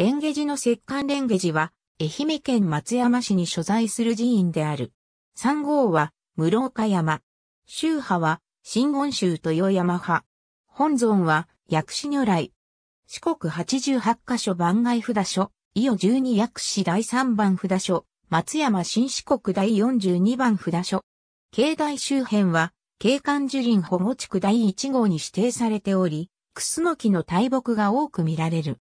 蓮華寺の石棺蓮華寺は、愛媛県松山市に所在する寺院である。三号は、室岡山。宗派は、新言宗豊山派。本尊は、薬師如来。四国88カ所番外札所、伊予12薬師第3番札所、松山新四国第42番札所。境内周辺は、景観樹林保護地区第1号に指定されており、クスノキの大木が多く見られる。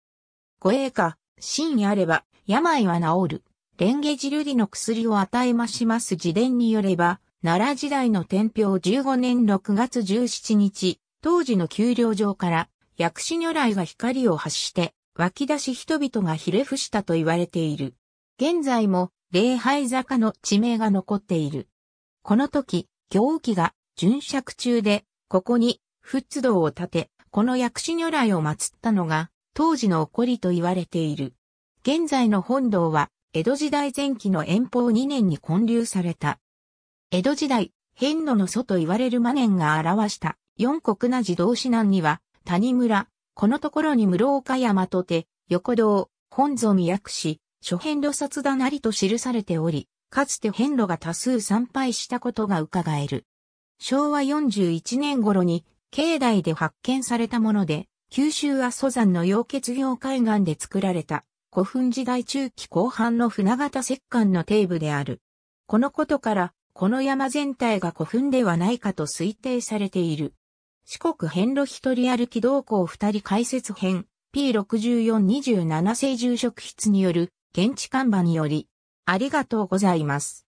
護衛か、真あれば、病は治る。レンゲ汁理の薬を与えまします自伝によれば、奈良時代の天平15年6月17日、当時の丘陵上から、薬師如来が光を発して、湧き出し人々がひれ伏したと言われている。現在も、礼拝坂の地名が残っている。この時、行基が巡釈中で、ここに、仏道を建て、この薬師如来を祀ったのが、当時の起こりと言われている。現在の本堂は、江戸時代前期の遠方2年に建立された。江戸時代、変路の祖と言われるマ年が表した四国な自動指南には、谷村、このところに室岡山とて、横堂、本尊見訳し、諸変路札だなりと記されており、かつて変路が多数参拝したことが伺える。昭和41年頃に、境内で発見されたもので、九州阿蘇山の溶血業海岸で作られた古墳時代中期後半の船形石棺の底部である。このことから、この山全体が古墳ではないかと推定されている。四国遍路一人歩き同行二人解説編 P6427 世住職室による現地看板により、ありがとうございます。